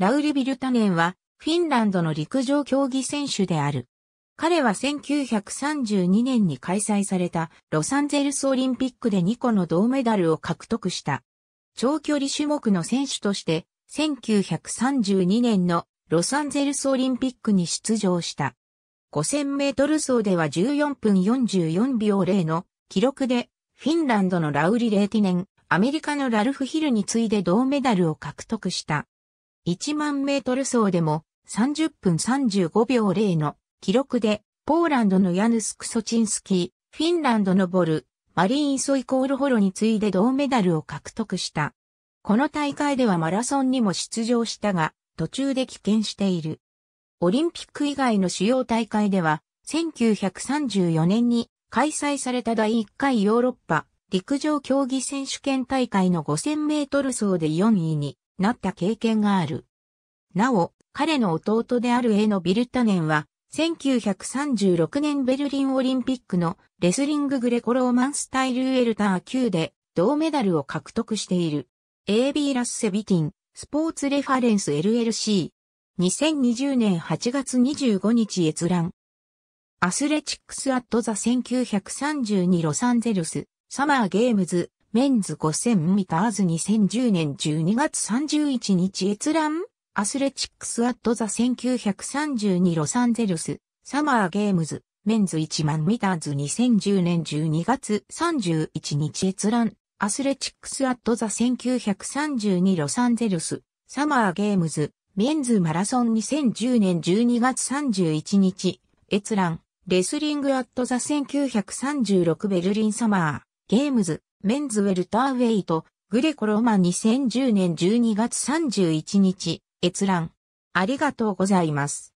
ラウリ・ビルタネンは、フィンランドの陸上競技選手である。彼は1932年に開催されたロサンゼルスオリンピックで2個の銅メダルを獲得した。長距離種目の選手として、1932年のロサンゼルスオリンピックに出場した。5000メートル走では14分44秒0の記録で、フィンランドのラウリ・レーティネン、アメリカのラルフ・ヒルに次いで銅メダルを獲得した。1万メートル走でも30分35秒0の記録で、ポーランドのヤヌス・クソチンスキー、フィンランドのボル、マリーン・ソイコール・ホロに次いで銅メダルを獲得した。この大会ではマラソンにも出場したが、途中で棄権している。オリンピック以外の主要大会では、1934年に開催された第1回ヨーロッパ陸上競技選手権大会の5000メートル走で4位になった経験がある。なお、彼の弟であるエノ・ビルタネンは、1936年ベルリンオリンピックのレスリンググレコローマンスタイルウエルター級で銅メダルを獲得している。AB ラスセビティン、スポーツレファレンス LLC。2020年8月25日閲覧。アスレチックスアットザ1932ロサンゼルス。サマーゲームズ、メンズ5000ミターズ2010年12月31日閲覧アスレチックスアットザ1932ロサンゼルス、サマーゲームズ、メンズ1万ミターズ2010年12月31日閲覧アスレチックスアットザ1932ロサンゼルス、サマーゲームズ、メンズマラソン2010年12月31日、閲覧、レスリングアットザ1936ベルリンサマー、ゲームズ、メンズウェルターウェイト、グレコローマン2010年12月31日、閲覧。ありがとうございます。